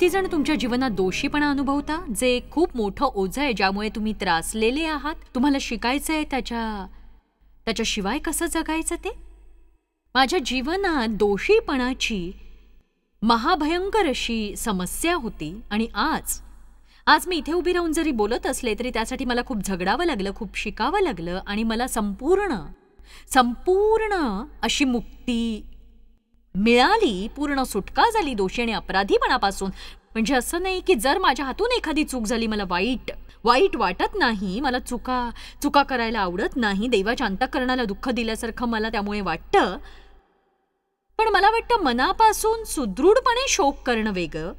किती जण तुमच्या जीवनात दोषीपणा अनुभवता जे खूप मोठं ओझं आहे ज्यामुळे तुम्ही त्रासलेले आहात तुम्हाला शिकायचं आहे त्याच्या त्याच्याशिवाय कसं जगायचं ते माझ्या जीवनात दोषीपणाची महाभयंकर अशी समस्या होती आणि आज आज मी इथे उभी राहून जरी बोलत असले तरी त्यासाठी मला खूप झगडावं लागलं खूप शिकावं लागलं आणि मला संपूर्ण संपूर्ण अशी मुक्ती मिळाली पूर्ण सुटका झाली दोषी आणि अपराधीपणापासून म्हणजे असं नाही की जर माझ्या हातून एखादी चूक झाली मला वाईट वाईट वाटत नाही मला चुका चुका करायला आवडत नाही देवाच्या अंतकरणाला दुःख दिल्यासारखं मला त्यामुळे वाटतं पण मला वाटतं मनापासून सुदृढपणे शोक करणं वेगळं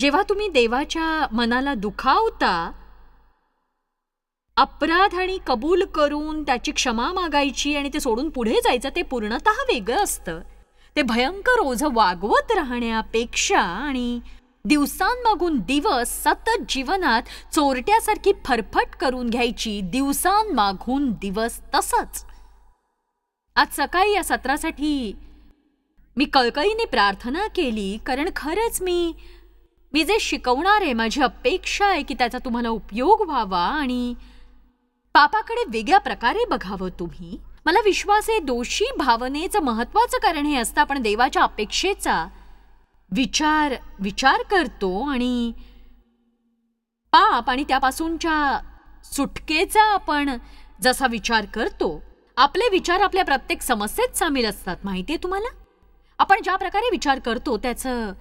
जेव्हा तुम्ही देवाच्या मनाला दुखावता अपराध आणि कबूल करून त्याची क्षमा मागायची आणि ते सोडून पुढे जायचं ते पूर्णत वेगळं असतं ते भयंकर रोज वागवत राहण्यापेक्षा आणि दिवसांमागून दिवस सतत जीवनात चोरट्यासारखी फरफट करून घ्यायची दिवसांमागून दिवस तसंच आज सकाळी या सत्रासाठी मी कळकळीने प्रार्थना केली कारण खरंच मी मी जे शिकवणार आहे माझी अपेक्षा आहे की त्याचा तुम्हाला उपयोग व्हावा आणि पापाकडे वेगळ्या प्रकारे बघावं तुम्ही मला विश्वास आहे दोषी भावनेचं महत्त्वाचं कारण हे असतं आपण देवाच्या अपेक्षेचा विचार विचार करतो आणि पाप आणि त्यापासूनच्या सुटकेचा आपण जसा विचार करतो आपले विचार आपल्या प्रत्येक समस्येत सामील असतात माहिती आहे तुम्हाला आपण ज्या प्रकारे विचार करतो त्याचं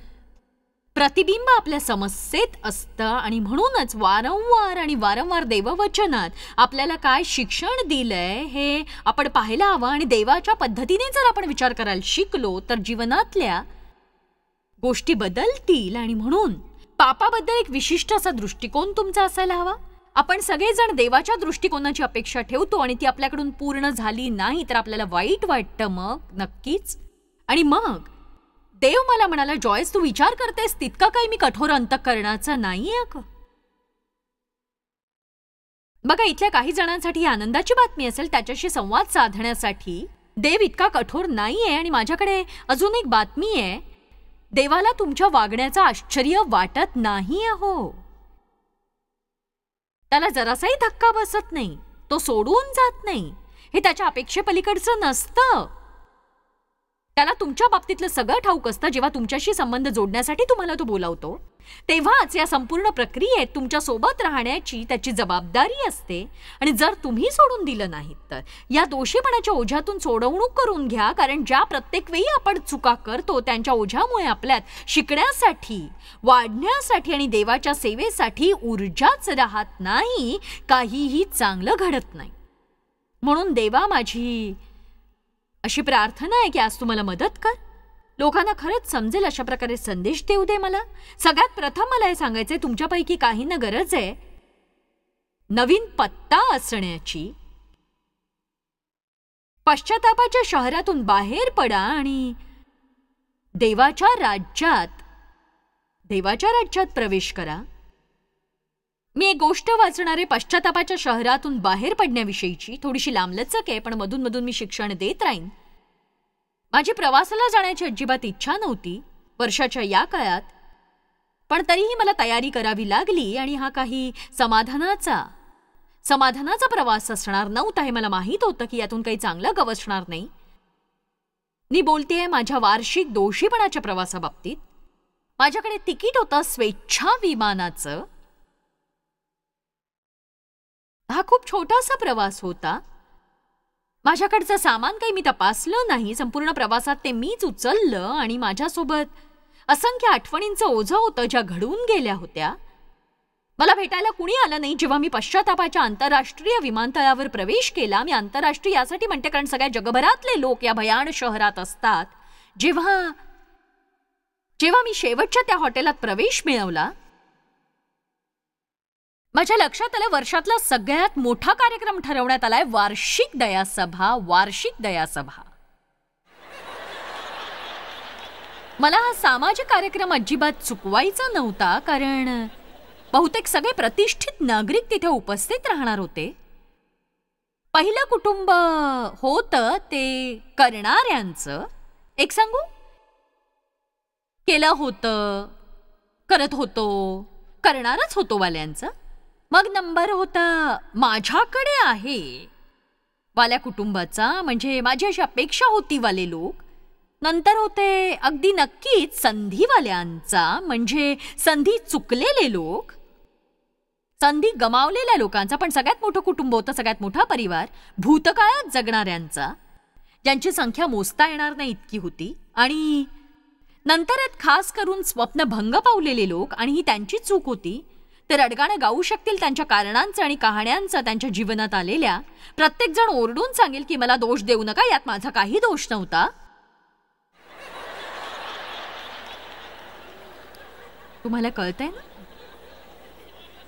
प्रतिबिंब आपल्या समस्येत असतं आणि म्हणूनच वारंवार आणि वारंवार देववचनात आपल्याला काय शिक्षण दिलंय हे आपण पाहायला हवं आणि देवाच्या पद्धतीने जर आपण विचार करायला शिकलो तर जीवनातल्या गोष्टी बदलतील आणि म्हणून पापाबद्दल एक विशिष्ट असा दृष्टिकोन तुमचा असायला हवा आपण सगळेजण देवाच्या दृष्टिकोनाची अपेक्षा ठेवतो आणि ती आपल्याकडून पूर्ण झाली नाही तर आपल्याला वाईट वाटतं मग नक्कीच आणि मग देव मला म्हणाला जॉयस तू विचार करतेस तितका काही मी कठोर अंत करण्याचा आहे का बघा इथल्या काही जणांसाठी आनंदाची बातमी असेल त्याच्याशी संवाद साधण्यासाठी देव इतका कठोर नाही आहे आणि माझ्याकडे अजून एक बातमी आहे देवाला तुमच्या वागण्याचं आश्चर्य वाटत नाही हो त्याला जरासाही धक्का बसत नाही तो सोडून जात नाही हे त्याच्या अपेक्षेपलीकडचं नसतं त्याला तुमच्या बाबतीतलं सगळं ठाऊक असतं जेव्हा तुमच्याशी संबंध जोडण्यासाठी तुम्हाला तो बोलावतो तेव्हाच या संपूर्ण प्रक्रियेत तुमच्या सोबत राहण्याची त्याची जबाबदारी असते आणि जर तुम्ही सोडून दिलं नाहीत तर या दोषीपणाच्या ओझ्यातून सोडवणूक करून घ्या कारण ज्या प्रत्येक वेळी आपण चुका करतो त्यांच्या ओझ्यामुळे आपल्यात शिकण्यासाठी वाढण्यासाठी आणि देवाच्या सेवेसाठी ऊर्जाच राहत नाही काहीही चांगलं घडत नाही म्हणून देवा माझी अशी प्रार्थना आहे की आज तू मदत कर लोकांना खरंच समजेल अशा प्रकारे संदेश देऊ दे मला सगळ्यात प्रथम मला हे सांगायचंय तुमच्यापैकी काहींना गरज आहे नवीन पत्ता असण्याची पश्चातापाच्या शहरातून बाहेर पडा आणि देवाच्या राज्यात देवाच्या राज्यात प्रवेश करा मी एक गोष्ट वाचणारे पश्चातापाच्या शहरातून बाहेर पडण्याविषयीची थोडीशी लांबलचक आहे पण मधूनमधून मी शिक्षण देत राहीन माझी प्रवासाला जाण्याची अजिबात इच्छा नव्हती वर्षाच्या या काळात पण तरीही मला तयारी करावी लागली आणि हा काही समाधानाचा समाधानाचा प्रवास असणार नव्हता हे मला माहीत होतं की यातून काही चांगलं गवसणार नाही मी बोलतेय माझ्या वार्षिक दोषीपणाच्या प्रवासाबाबतीत माझ्याकडे तिकीट होतं स्वेच्छा विमानाचं हा खूप छोटासा प्रवास होता माझ्याकडचं सामान काही मी तपासलं नाही संपूर्ण प्रवासात ते मीच उचललं आणि माझ्यासोबत असंख्य आठवणींचं ओझं होतं ज्या घडून गेल्या होत्या मला भेटायला कुणी आलं नाही जेव्हा मी पश्चातापाच्या आंतरराष्ट्रीय विमानतळावर प्रवेश केला मी आंतरराष्ट्रीय यासाठी म्हणते कारण सगळ्या जगभरातले लोक या भयान शहरात असतात जेव्हा जेव्हा मी शेवटच्या त्या हॉटेलात प्रवेश मिळवला माझ्या लक्षात आलं वर्षातला सगळ्यात मोठा कार्यक्रम ठरवण्यात आलाय वार्षिक दयासभा वार्षिक दयासभा मला हा सामाजिक कार्यक्रम अजिबात चुकवायचा नव्हता कारण बहुतेक सगळे प्रतिष्ठित नागरिक तिथे उपस्थित राहणार होते पहिलं कुटुंब होतं ते करणाऱ्यांचं एक सांगू केलं होतं करत होतो करणारच होतो वाल्यांचं मग नंबर होता माझ्याकडे आहे वाल्या कुटुंबाचा म्हणजे माझी अशी अपेक्षा होती वाले लोक नंतर होते अगदी नक्कीच संधीवाल्यांचा म्हणजे संधी चुकलेले लोक संधी गमावलेल्या लोकांचा पण सगळ्यात मोठं कुटुंब होतं सगळ्यात मोठा परिवार भूतकाळात जगणाऱ्यांचा ज्यांची संख्या मोजता येणार नाही इतकी होती आणि नंतर खास करून स्वप्नभंग पावलेले लोक आणि ही त्यांची चूक होती तर अडगाणं गाऊ शकतील त्यांच्या कारणांचं आणि कहाण्यांचं त्यांच्या जीवनात आलेल्या प्रत्येकजण ओरडून सांगेल की मला दोष देऊ नका यात माझा काही दोष नव्हता तुम्हाला कळतंय ना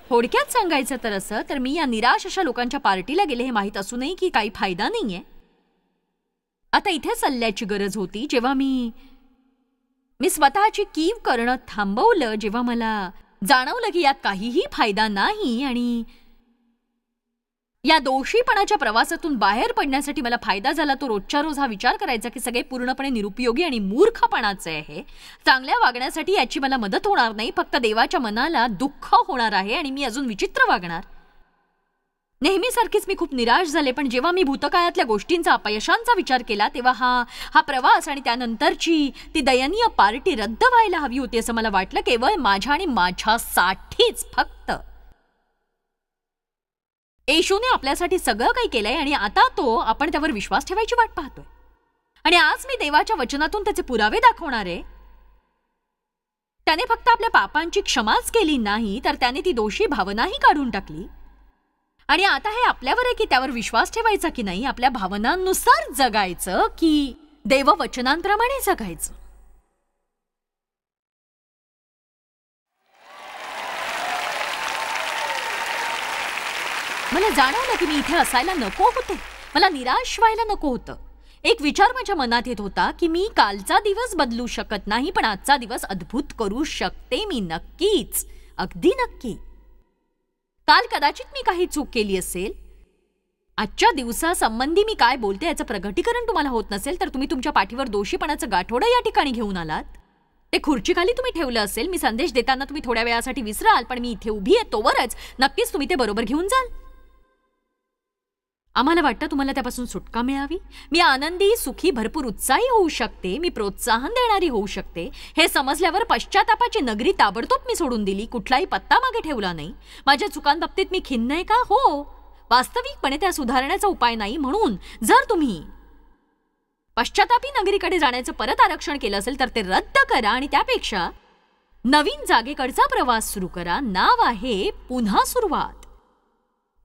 थोडक्यात सांगायचं तर असं तर मी या निराश अशा लोकांच्या पार्टीला गेले हे माहीत असूनही की काही फायदा नाही आहे आता इथे सल्ल्याची गरज होती जेव्हा मी मी स्वतःची कीव करणं थांबवलं जेव्हा मला जाणवलं की यात काहीही फायदा नाही आणि या दोषीपणाच्या प्रवासातून बाहेर पडण्यासाठी मला फायदा झाला तो रोजच्या रोज हा विचार करायचा की सगळे पूर्णपणे निरुपयोगी आणि मूर्खपणाचे आहे चांगल्या वागण्यासाठी याची मला मदत होणार नाही फक्त देवाच्या मनाला दुःख होणार आहे आणि मी अजून विचित्र वागणार नेहमीसारखीच मी खूप निराश झाले पण जेव्हा मी भूतकाळातल्या गोष्टींचा अपयशांचा विचार केला तेव्हा हा हा प्रवास आणि त्यानंतरची ती दयनीय पार्टी रद्द व्हायला हवी होती असं मला वाटलं केवळ माझ्या आणि माझ्यासाठीच फक्त येशूने आपल्यासाठी सगळं काही केलंय आणि आता तो आपण त्यावर विश्वास ठेवायची वाट पाहतोय आणि आज मी देवाच्या वचनातून त्याचे पुरावे दाखवणार आहे त्याने फक्त आपल्या पापांची क्षमाच केली नाही तर त्याने ती दोषी भावनाही काढून टाकली आणि आता हे आपल्यावर आहे की त्यावर विश्वास ठेवायचा की नाही आपल्या भावनांनुसार जगायचं की वचनांप्रमाणे जगायचं मला जाणवलं की मी इथे असायला नको होते मला निराश व्हायला नको होतं एक विचार माझ्या मनात येत होता की मी कालचा दिवस बदलू शकत नाही पण आजचा दिवस अद्भुत करू शकते मी नक्कीच अगदी नक्की काल कदाचित मी काही चूक केली असेल आजच्या दिवसासंबंधी मी काय बोलते याचं प्रगटीकरण तुम्हाला होत नसेल तर तुम्ही तुमच्या पाठीवर दोषीपणाचं गाठोडं या ठिकाणी घेऊन आलात ते खुर्चीखाली तुम्ही ठेवलं असेल मी संदेश देताना तुम्ही थोड्या वेळासाठी विसराल पण मी इथे उभी आहे तोवरच नक्कीच तुम्ही ते बरोबर घेऊन जाल आम्हाला वाटतं तुम्हाला त्यापासून सुटका मिळावी मी आनंदी सुखी भरपूर उत्साही होऊ शकते मी प्रोत्साहन देणारी होऊ शकते हे समजल्यावर पश्चातापाची नगरी ताबडतोब मी सोडून दिली कुठलाही पत्ता मागे ठेवला नाही माझ्या चुकांबाबतीत मी खिन्न आहे का हो वास्तविकपणे त्या सुधारण्याचा उपाय नाही म्हणून जर तुम्ही पश्चातापी नगरीकडे जाण्याचं परत आरक्षण केलं असेल तर ते रद्द करा आणि त्यापेक्षा नवीन जागेकडचा प्रवास सुरू करा नाव आहे पुन्हा सुरुवात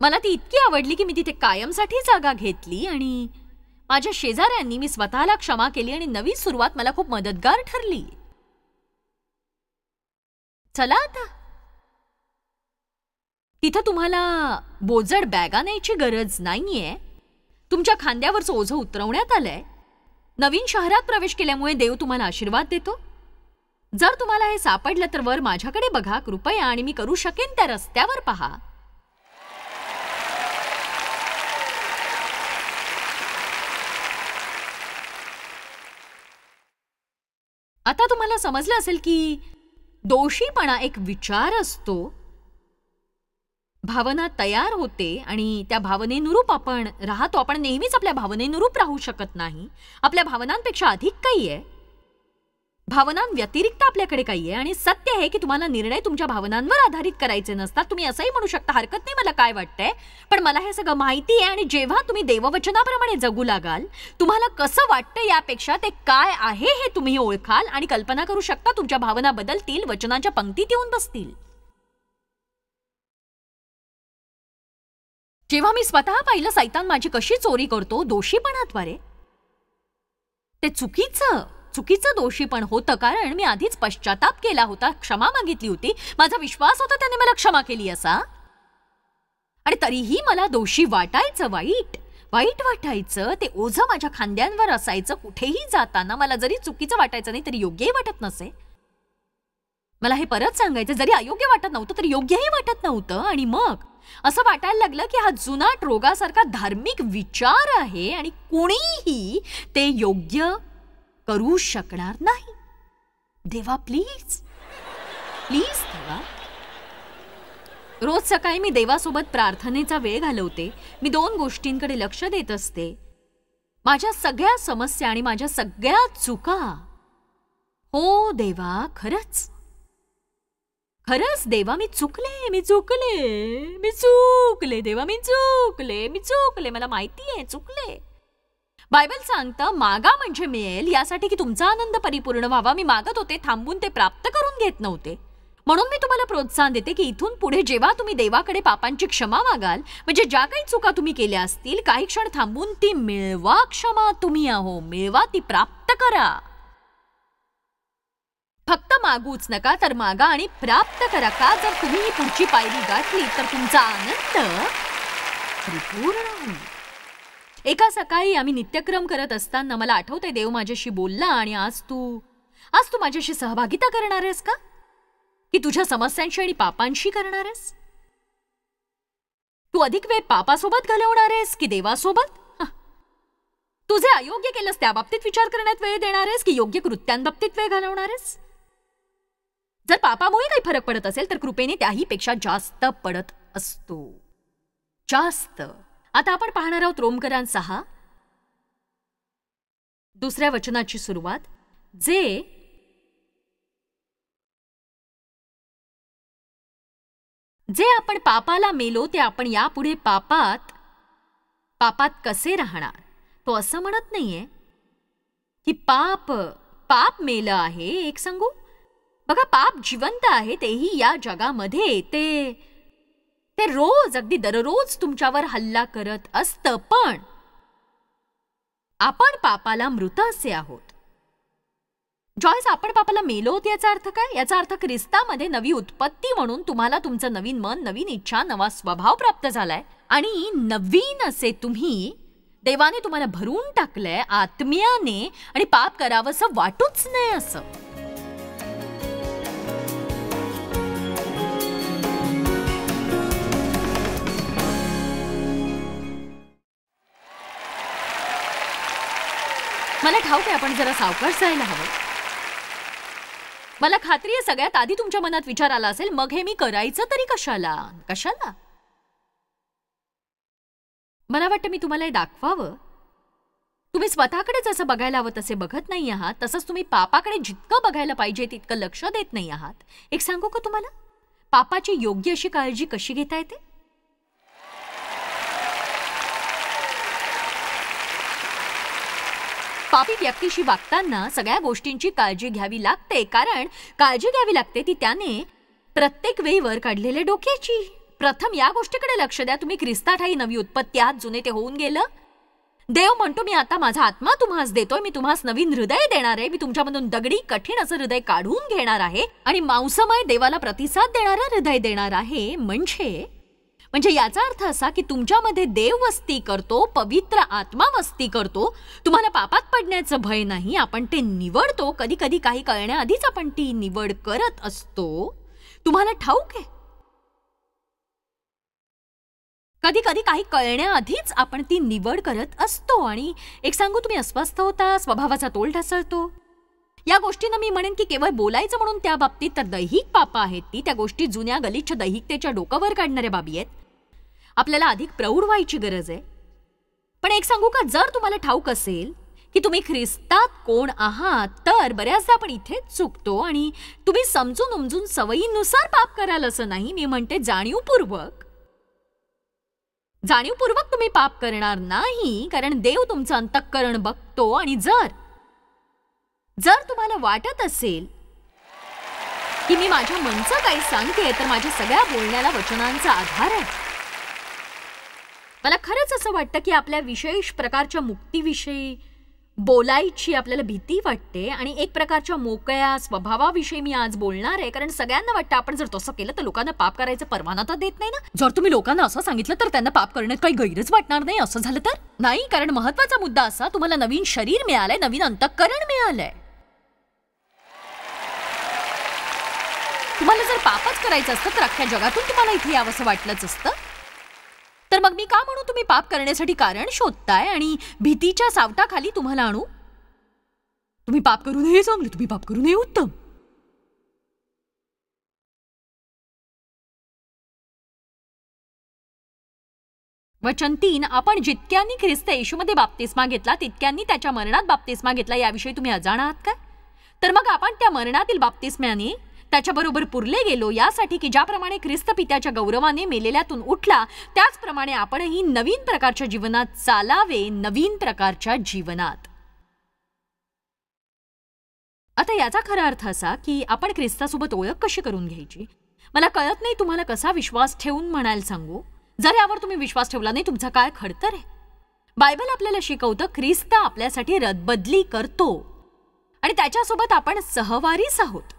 मला ती इतकी आवडली की मी तिथे कायमसाठी जागा घेतली आणि माझ्या शेजाऱ्यांनी मी स्वतःला क्षमा केली आणि नवी सुरुवात मला खूप मदतगार ठरली चला आता तिथं तुम्हाला बोजड बॅगा न्यायची गरज नाहीये तुमच्या खांद्यावरचं ओझं उतरवण्यात आलंय नवीन शहरात प्रवेश केल्यामुळे देव तुम्हाला आशीर्वाद देतो जर तुम्हाला हे सापडलं तर वर माझ्याकडे बघा कृपया आणि मी करू शकेन त्या रस्त्यावर पहा आता तुम्हाला समजलं असेल की दोषीपणा एक विचार असतो भावना तयार होते आणि त्या भावनेनुरूप आपण राहतो आपण नेहमीच आपल्या भावनेनुरूप राहू शकत नाही आपल्या भावनांपेक्षा अधिक काही आहे व्यतिरिक्त आपल्याकडे काही आहे आणि सत्य आहे की तुम्हाला निर्णय तुमच्या भावनांवर आधारित करायचे नसतात तुम्ही असंही म्हणू शकता हरकत नाही मला काय वाटतंय पण मला हे सगळं माहिती आहे आणि जेव्हा तुम्ही देववचनाप्रमाणे जगू लागाल तुम्हाला कसं वाटतं यापेक्षा ते काय आहे हे तुम्ही ओळखाल आणि कल्पना करू शकता तुमच्या भावना बदलतील वचनाच्या पंक्तीत येऊन बसतील जेव्हा मी स्वतः पाहिलं सैतान माझी कशी चोरी करतो दोषीपणाद्वारे ते चुकीचं चुकीचं दोषी पण होतं कारण मी आधीच पश्चाताप केला होता क्षमा मागितली होती माझा विश्वास होता त्याने मला क्षमा केली असा आणि तरीही मला दोषी वाटायचं वाईट वाईट वाटायचं ते ओझं माझ्या खांद्यांवर असायचं कुठेही जाताना मला जरी चुकीचं वाटायचं नाही तरी योग्यही वाटत नसे मला हे परत सांगायचं जरी अयोग्य वाटत नव्हतं तरी योग्यही वाटत नव्हतं आणि मग असं वाटायला लागलं की हा जुनाट रोगासारखा धार्मिक विचार आहे आणि कोणीही ते योग्य करू शकणार नाही देवा प्लीज प्लीज देवा रोज सकाळी मी देवासोबत प्रार्थनेचा वेळ घालवते मी दोन गोष्टींकडे लक्ष देत असते माझ्या सगळ्या समस्या आणि माझ्या सगळ्या चुका हो देवा खरंच खरंच देवा मी चुकले मी चुकले मी चुकले देवा मी चुकले मी चुकले मला माहिती आहे चुकले बायबल सांगतं मागा म्हणजे मिळेल यासाठी की तुमचा आनंद परिपूर्ण व्हावा मी मागत होते थांबून ते प्राप्त करून घेत नव्हते म्हणून मी तुम्हाला प्रोत्साहन देते की इथून पुढे जेव्हा तुम्ही देवाकडे पापांची क्षमा मागाल म्हणजे ज्या काही चुका तुम्ही केल्या असतील काही क्षण थांबून ती मिळवा क्षमा तुम्ही आहो मिळवा ती प्राप्त करा फक्त मागूच नका तर मागा आणि प्राप्त करा का जर तुम्ही ही पुढची पायरी गाठली तर तुमचा आनंद परिपूर्ण होईल एका सकाळी आम्ही नित्यक्रम करत असताना मला आठवते देव माझ्याशी बोलला आणि आज तू आज तू माझ्याशी सहभागिता करणार आहेस का की तुझ्या समस्यांशी आणि पापांशी करणार आहेस तू अधिक वेळ पापासोबत घालवणार आहेस की देवासोबत तुझे अयोग्य केलंस त्या बाबतीत विचार करण्यात वेळ देणार आहेस की योग्य कृत्यांबाबतीत वेळ घालवणार आहेस जर पापामुळे काही फरक पडत असेल तर कृपेने त्याही पेक्षा जास्त पडत असतो जास्त आता आपण पाहणार आहोत रोमकरान सहा दुसऱ्या वचनाची सुरुवात जे जे आपण पापाला मेलो ते आपण यापुढे पापात पापात कसे राहणार तो असं म्हणत नाहीये की पाप पाप मेलं आहे एक सांगू बघा पाप जिवंत आहे तेही या जगामध्ये ते ते रोज अगदी दररोज तुमच्यावर हल्ला करत असतं पण आपण पापाला मृत असे आहोत जॉयस आपण पापाला मेलो होत याचा अर्थ काय याचा अर्थ ख्रिस्तामध्ये नवी उत्पत्ती म्हणून तुम्हाला तुमचं नवीन मन नवीन इच्छा नवा स्वभाव प्राप्त झालाय आणि नवीन असे तुम्ही देवाने तुम्हाला भरून टाकलंय आत्मीयाने आणि पाप असं वाटूच नाही असं मला ठाऊक आहे आपण जरा सावकाश जायला हवं मला खात्री आहे सगळ्यात आधी तुमच्या मनात विचार आला असेल मग हे मी करायचं तरी कशाला कशाला मला वाटतं मी तुम्हाला हे दाखवावं तुम्ही स्वतःकडे जसं बघायला हवं तसे बघत नाही आहात तसंच तुम्ही पापाकडे जितकं बघायला पाहिजे तितकं लक्ष देत नाही आहात एक सांगू का तुम्हाला पापाची योग्य अशी काळजी कशी घेता येते पापी व्यक्तीशी वागताना सगळ्या गोष्टींची काळजी घ्यावी लागते कारण काळजी घ्यावी लागते ती त्याने प्रत्येक वेळी काढलेले डोक्याची प्रथम या गोष्टीकडे लक्ष द्या तुम्ही ख्रिस्ताठाई नवी उत्पत्ती आहात जुने ते होऊन गेलं देव म्हणतो मी आता माझा आत्मा तुम्हास देतोय मी तुम्हास नवीन हृदय देणार आहे मी तुमच्यामधून दगडी कठीण असं हृदय काढून घेणार आहे आणि मांसमय देवाला प्रतिसाद देणारं हृदय देणार आहे म्हणजे म्हणजे याचा अर्थ असा की तुमच्यामध्ये देव वस्ती करतो पवित्र आत्मा वस्ती करतो तुम्हाला पापात पडण्याचं भय नाही आपण ते निवडतो कधी कधी काही कळण्याआधीच आपण ती निवड करत असतो तुम्हाला ठाऊक आहे कधी कधी काही कळण्याआधीच आपण ती निवड करत असतो आणि एक सांगू तुम्ही अस्वस्थ होता स्वभावाचा तोल ढासळतो या गोष्टीनं मी म्हणेन की केवळ बोलायचं म्हणून त्या बाबतीत तर दैहिक पाप आहेत ती त्या गोष्टी जुन्या गलिच्छ दैहिकतेच्या डोकावर काढणाऱ्या बाबी आहेत आपल्याला अधिक प्रौढ व्हायची गरज आहे पण एक सांगू का जर तुम्हाला ठाऊक असेल की तुम्ही ख्रिस्तात कोण आहात तर बऱ्याचदा आपण इथेच चुकतो आणि तुम्ही समजून उमजून सवयीनुसार पाप कराल असं नाही मी म्हणते जाणीवपूर्वक जाणीवपूर्वक तुम्ही पाप करणार नाही कारण देव तुमचं अंतःकरण बघतो आणि जर जर तुम्हाला वाटत असेल की मी माझ्या मनचं काही सांगते तर माझ्या सगळ्या बोलण्याला वचनांचा आधार आहे मला खरंच असं वाटतं की आपल्या विशेष प्रकारच्या मुक्तीविषयी बोलायची आपल्याला भीती वाटते आणि एक प्रकारच्या मोकळ्या स्वभावाविषयी मी आज बोलणार आहे कारण सगळ्यांना वाटतं आपण जर तसं केलं तर लोकांना पाप करायचं परवाना तर देत नाही ना जर तुम्ही लोकांना असं सांगितलं तर त्यांना पाप करण्यात काही गैरच वाटणार नाही असं झालं तर नाही कारण महत्वाचा मुद्दा असा तुम्हाला नवीन शरीर मिळालंय नवीन अंतःकरण मिळालंय मला जर पापच करायचं असतं तर अख्ख्या जगातून तुम्हाला इथे यावंसं वाटलंच असतं तर मग मी का म्हणू तुम्ही पाप करण्यासाठी कारण शोधताय आणि भीतीच्या सावटाखाली तुम्हाला आणू तुम्ही पाप करू नये चांगलं तुम्ही पाप करू नये उत्तम वचन तीन आपण जितक्यांनी ख्रिस्त येशूमध्ये बाप्तिस्मा घेतला तितक्यांनी त्याच्या मरणात बाप्तिस्मा घेतला याविषयी तुम्ही अजाण आहात का तर मग आपण त्या मरणातील बाप्तिस्म्याने त्याच्याबरोबर पुरले गेलो यासाठी की ज्याप्रमाणे ख्रिस्त पित्याच्या गौरवाने मेलेल्यातून उठला त्याचप्रमाणे आपणही नवीन प्रकारच्या जीवनात चालावे नवीन प्रकारच्या जीवनात आता याचा खरा अर्थ असा की आपण ख्रिस्तासोबत ओळख कशी करून घ्यायची मला कळत नाही तुम्हाला कसा विश्वास ठेवून म्हणायला सांगू जर यावर तुम्ही विश्वास ठेवला नाही तुमचा काय खडतर आहे बायबल आपल्याला शिकवतं ख्रिस्त आपल्यासाठी रदबदली करतो आणि त्याच्यासोबत आपण सहवारीच आहोत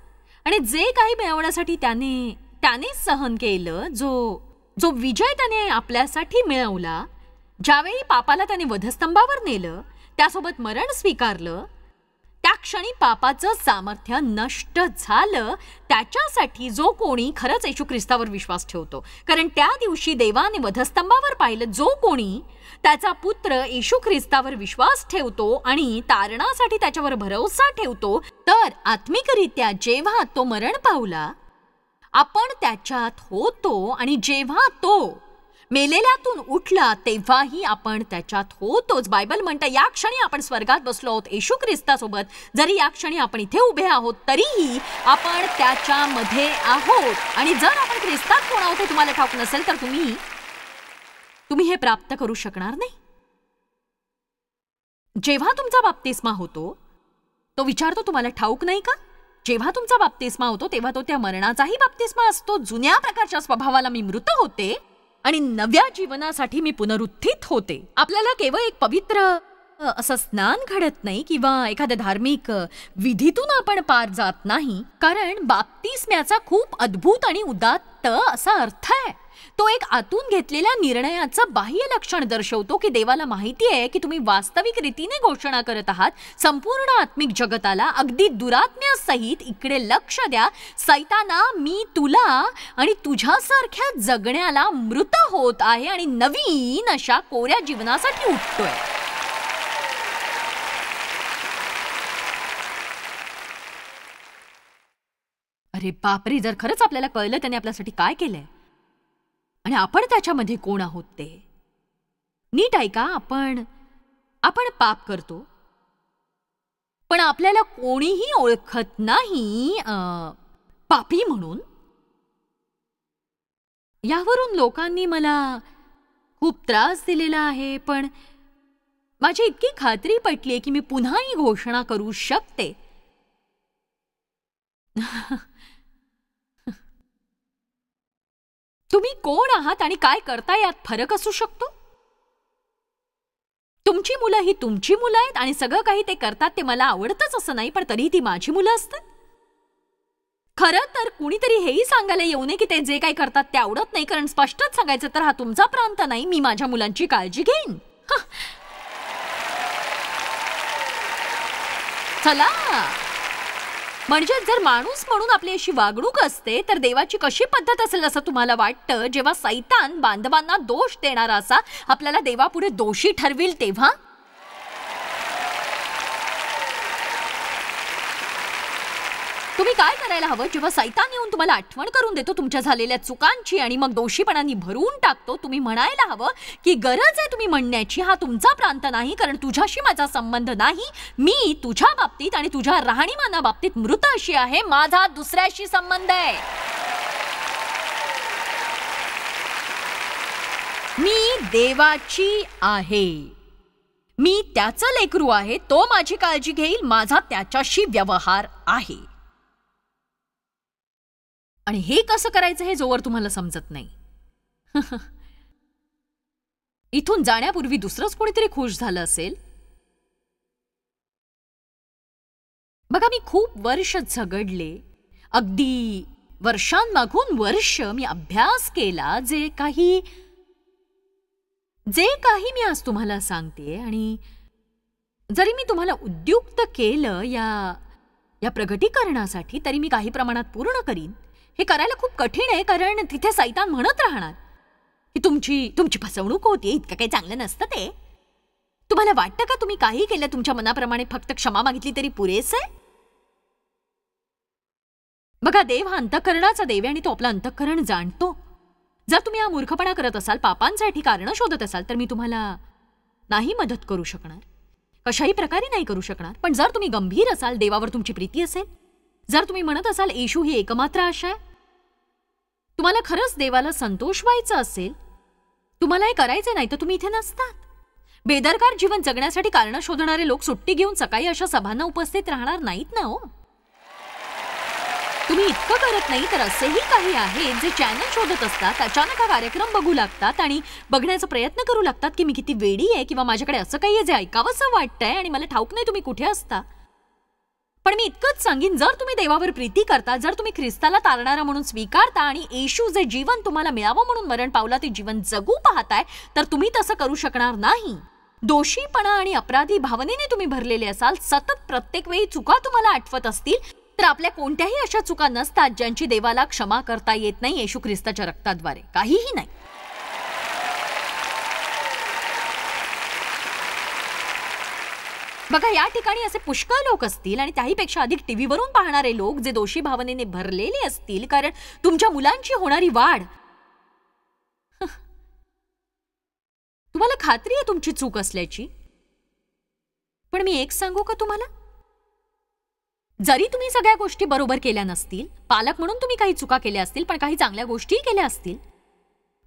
आणि जे काही मिळवण्यासाठी त्याने त्यानेच सहन केलं जो जो विजय त्याने आपल्यासाठी मिळवला ज्यावेळी पापाला त्याने वधस्तंभावर नेलं त्यासोबत मरण स्वीकारलं त्या क्षणी पापाचं सामर्थ्य नष्ट झालं त्याच्यासाठी जो कोणी खरंच येशू ख्रिस्तावर विश्वास ठेवतो कारण त्या दिवशी देवाने वधस्तंभावर पाहिलं जो कोणी त्याचा पुत्र येशू ख्रिस्तावर विश्वास ठेवतो आणि तारणासाठी त्याच्यावर भरोसा ठेवतो तर आत्मिकरित्या जेव्हा तो मरण पावला आपण त्याच्यात होतो आणि जेव्हा तो मेलेल्यातून उठला तेव्हाही आपण त्याच्यात होतोच बायबल म्हणतं या क्षणी आपण स्वर्गात बसलो आहोत येशू ख्रिस्तासोबत जरी या क्षणी आपण इथे उभे आहोत तरीही आपण त्याच्यामध्ये आहोत आणि जर आपण ख्रिस्तात कोण आहोत तुम्हाला ठाऊक नसेल तर तुम्ही तुम्ही हे प्राप्त करू शकणार नाही जेव्हा तुमचा बाप्तिस्मा होतो तो विचारतो तुम्हाला ठाऊक नाही का जेव्हा तुमचा बाप्तिस्मा होतो तेव्हा तो त्या मरणाचाही बाप्तिस्मा असतो जुन्या प्रकारच्या स्वभावाला मी मृत होते आणि नव्या जीवनासाठी मी पुनरुत्थित होते आपल्याला केवळ एक पवित्र असं स्नान घडत नाही किंवा एखाद्या धार्मिक विधीतून आपण पार जात नाही कारण बाप्तिस्म्याचा खूप अद्भुत आणि उदात्त असा अर्थ आहे तो एक आतून घेतलेल्या निर्णयाचं बाह्य लक्षण दर्शवतो की देवाला माहिती आहे की तुम्ही वास्तविक रीतीने घोषणा करत आहात संपूर्ण आत्मिक जगताला अगदी दुरात्म्यासहित इकडे लक्ष द्या सैताना मी तुला आणि तुझ्यासारख्या जगण्याला मृत होत आहे आणि नवीन अशा कोऱ्या जीवनासाठी उठतोय अरे बापरे जर खरंच आपल्याला कळलं त्याने आपल्यासाठी काय केलंय आणि आपण त्याच्यामध्ये कोण आहोत ते नीट ऐका आपण आपण पाप करतो पण आपल्याला कोणीही ओळखत नाही पापी म्हणून यावरून लोकांनी मला खूप त्रास दिलेला आहे पण माझी इतकी खात्री पटली आहे की मी पुन्हा ही घोषणा करू शकते तुम्ही कोण आहात आणि काय करता यात फरक असू शकतो तुमची मुलं ही तुमची मुलं आहेत आणि सगळं काही ते करतात ते मला आवडतच असं नाही पण तरीही ती माझी मुलं असतात खरं तर कुणीतरी हेही सांगायला येऊ नये की ते जे काही करतात ते आवडत नाही कारण स्पष्टच सांगायचं तर हा तुमचा प्रांत नाही मी माझ्या मुलांची काळजी घेईन चला म्हणजे जर माणूस म्हणून आपली अशी वागणूक असते तर देवाची कशी पद्धत असेल असं तुम्हाला वाटतं जेव्हा सैतान बांधवांना दोष देणारा असा आपल्याला देवापुढे दोषी ठरविल तेव्हा तुम्ही काय करायला हवं जेव्हा सैतान येऊन तुम्हाला आठवण करून देतो तुमच्या झालेल्या चुकांची आणि मग दोषीपणाने भरून टाकतो तुम्ही म्हणायला हवं की गरज आहे तुम्ही म्हणण्याची हा तुमचा प्रांत नाही कारण तुझ्याशी माझा संबंध नाही मी तुझ्या बाबतीत आणि तुझ्या राहणीमाना बाबतीत मृत अशी आहे माझा दुसऱ्याशी संबंध आहे मी देवाची आहे मी त्याचं लेकरू आहे तो माझी काळजी घेईल माझा त्याच्याशी व्यवहार आहे आणि हे कसं करायचं हे जोवर तुम्हाला समजत नाही इथून जाण्यापूर्वी दुसरंच कोणीतरी खुश झालं असेल बघा मी खूप वर्ष झगडले अगदी वर्षांमागून वर्ष मी अभ्यास केला जे काही जे काही मी आज तुम्हाला सांगते आणि जरी मी तुम्हाला उद्युक्त केलं या या प्रगटीकरणासाठी तरी मी काही प्रमाणात पूर्ण करीन हे करायला खूप कठीण आहे कारण तिथे सैतान म्हणत राहणार की तुमची तुमची फसवणूक होती इतकं काही चांगलं नसतं ते तुम्हाला वाटतं का तुम्ही काही केलं तुमच्या मनाप्रमाणे फक्त क्षमा मागितली तरी पुरेस आहे बघा देव हा अंतःकरणाचा देव आहे आणि तो आपलं अंतःकरण जाणतो जर तुम्ही हा मूर्खपणा करत असाल पापांसाठी कारणं शोधत असाल तर मी तुम्हाला नाही मदत करू शकणार कशाही प्रकारे नाही करू शकणार पण जर तुम्ही गंभीर असाल देवावर तुमची प्रीती असेल जर तुम्ही म्हणत असाल येशू ही एकमात्र आशा आहे तुम्हाला खरंच देवाला संतोष व्हायचा असेल तुम्हाला हे करायचं नाही तर तुम्ही इथे नसतात बेदरकार जीवन जगण्यासाठी कारणं शोधणारे लोक सुट्टी घेऊन सकाळी अशा सभांना उपस्थित राहणार नाहीत ना हो तुम्ही इतकं करत नाही तर असेही काही आहे जे चॅनल शोधत असतात अचानक हा कार्यक्रम बघू लागतात आणि बघण्याचा प्रयत्न करू लागतात की मी किती वेडी आहे किंवा माझ्याकडे असं काही आहे जे ऐकावंसं वाटतंय आणि मला ठाऊक नाही तुम्ही कुठे असता पण मी इतकंच सांगेन जर तुम्ही देवावर प्रीती करता जर तुम्ही ख्रिस्ताला तारणारा म्हणून स्वीकारता आणि येशू जे जीवन तुम्हाला मिळावं म्हणून मरण पावला ते जीवन जगू पाहताय तर तुम्ही तसं करू शकणार नाही दोषीपणा आणि अपराधी भावनेने तुम्ही भरलेले असाल सतत प्रत्येक वेळी चुका तुम्हाला आठवत असतील तर आपल्या कोणत्याही अशा चुका नसतात ज्यांची देवाला क्षमा करता येत नाही येशू ख्रिस्ताच्या रक्ताद्वारे काहीही नाही बघा या ठिकाणी असे पुष्कळ लोक असतील आणि त्याहीपेक्षा अधिक टी व्हीवरून पाहणारे लोक जे दोषी भावनेने भरलेले असतील कारण तुमच्या मुलांची होणारी वाढ तुम्हाला खात्री आहे तुमची चूक असल्याची पण मी एक सांगू का तुम्हाला जरी तुम्ही सगळ्या गोष्टी बरोबर केल्या नसतील पालक म्हणून तुम्ही काही चुका केल्या असतील पण काही चांगल्या गोष्टीही केल्या असतील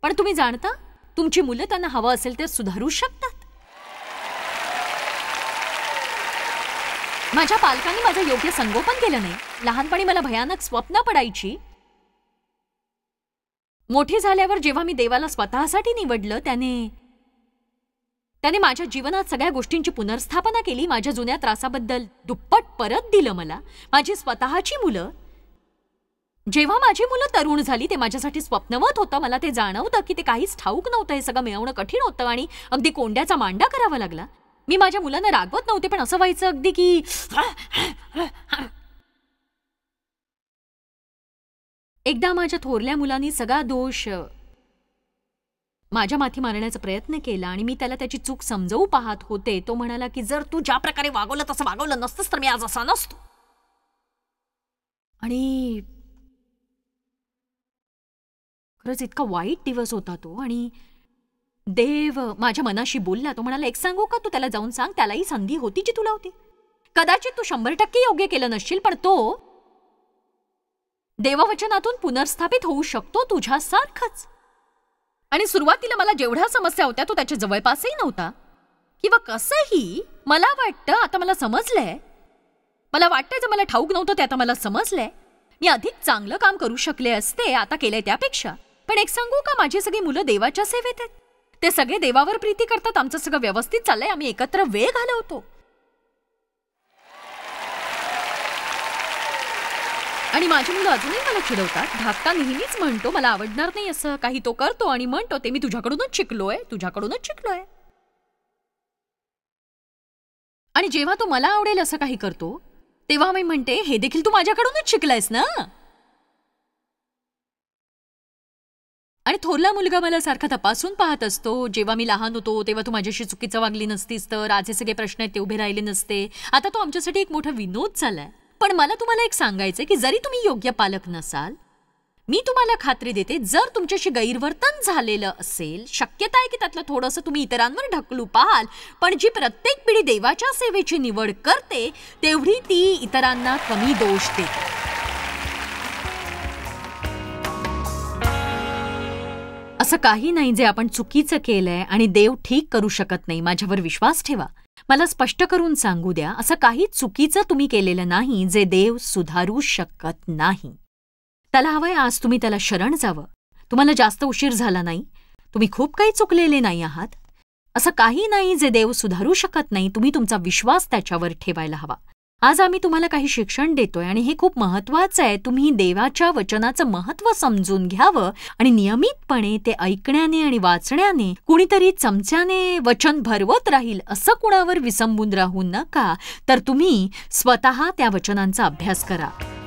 पण तुम्ही जाणता तुमची मुलं त्यांना हवं असेल तर सुधारू शकतात माझ्या पालकांनी माझं योग्य संगोपन केलं नाही लहानपणी मला भयानक स्वप्न पडायची मोठी झाल्यावर जेव्हा मी देवाला स्वतःसाठी निवडलं त्याने त्याने माझ्या जीवनात सगळ्या गोष्टींची पुनर्स्थापना केली माझ्या जुन्या त्रासाबद्दल दुप्पट परत दिलं मला माझी स्वतःची मुलं जेव्हा माझी मुलं तरुण झाली ते माझ्यासाठी स्वप्नवत होतं मला ते जाणवतं की ते काहीच ठाऊक नव्हतं हे सगळं मिळवणं कठीण होतं आणि अगदी कोंड्याचा मांडा करावा लागला मी माझ्या मुलांना रागवत नव्हते पण असं व्हायचं अगदी की एकदा माझ्या थोरल्या मुलांनी सगळा दोष माझ्या माथी मारण्याचा प्रयत्न केला आणि मी त्याला त्याची चूक समजवू पाहत होते तो म्हणाला की जर तू ज्या प्रकारे वागवलं तसं वागवलं नसतंच तर मी आज असा नसतो आणि खरंच इतका वाईट दिवस होता तो आणि देव माझ्या मनाशी बोलला तो म्हणाला एक सांगू का तू त्याला जाऊन सांग त्यालाही संधी होती जी तुला होती कदाचित तू शंभर टक्के योग्य केलं नसशील पण तो देववचनातून पुनर्स्थापित होऊ शकतो तुझ्यासारखंच आणि सुरुवातीला मला जेवढ्या समस्या होत्या तो त्याच्या जवळपासही नव्हता किंवा कसंही मला वाटतं आता मला समजलंय मला वाटतं जर मला ठाऊक नव्हतं ते आता मला समजलंय मी अधिक चांगलं काम करू शकले असते आता केलंय त्यापेक्षा पण एक सांगू का माझी सगळी मुलं देवाच्या सेवेत आहेत ते सगळे देवावर प्रीती करतात आमचं सगळं व्यवस्थित चाललंय आम्ही एकत्र वेळ घालवतो आणि माझी मुलं अजूनही मला चिडवतात धाकता नेहमीच म्हणतो मला आवडणार नाही असं काही तो करतो आणि म्हणतो ते मी तुझ्याकडूनच शिकलोय तुझ्याकडूनच शिकलोय आणि जेव्हा तो मला आवडेल असं काही करतो तेव्हा मी म्हणते हे देखील तू माझ्याकडूनच शिकलायस ना आणि थोरला मुलगा मला सारखा तपासून पाहत असतो जेव्हा मी लहान होतो तेव्हा तू माझ्याशी चुकीचं वागली नसतीस तर आज हे सगळे प्रश्न आहेत ते उभे राहिले नसते आता तो आमच्यासाठी एक मोठा विनोद आहे पण मला तुम्हाला एक सांगायचं की जरी तुम्ही योग्य पालक नसाल मी तुम्हाला खात्री देते जर तुमच्याशी गैरवर्तन झालेलं असेल शक्यता आहे की त्यातलं थोडंसं तुम्ही इतरांवर ढकलू पाहाल पण जी प्रत्येक पिढी देवाच्या सेवेची निवड करते तेवढी ती इतरांना कमी दोष देते असं काही नाही जे आपण चुकीचं केलंय आणि देव ठीक करू शकत नाही माझ्यावर विश्वास ठेवा मला स्पष्ट करून सांगू द्या असं काही चुकीचं तुम्ही केलेलं नाही जे देव सुधारू शकत नाही त्याला हवंय आज तुम्ही त्याला शरण जावं तुम्हाला जास्त उशीर झाला नाही तुम्ही खूप काही चुकलेले नाही आहात असं काही नाही जे देव सुधारू शकत नाही तुम्ही तुमचा विश्वास त्याच्यावर ठेवायला हवा आज आम्ही तुम्हाला काही शिक्षण देतोय आणि हे खूप महत्वाचं आहे तुम्ही देवाच्या वचनाचं महत्व समजून घ्यावं आणि नियमितपणे ते ऐकण्याने आणि वाचण्याने कुणीतरी चमच्याने वचन भरवत राहील असं कुणावर विसंबून राहू नका तर तुम्ही स्वतः त्या वचनांचा अभ्यास करा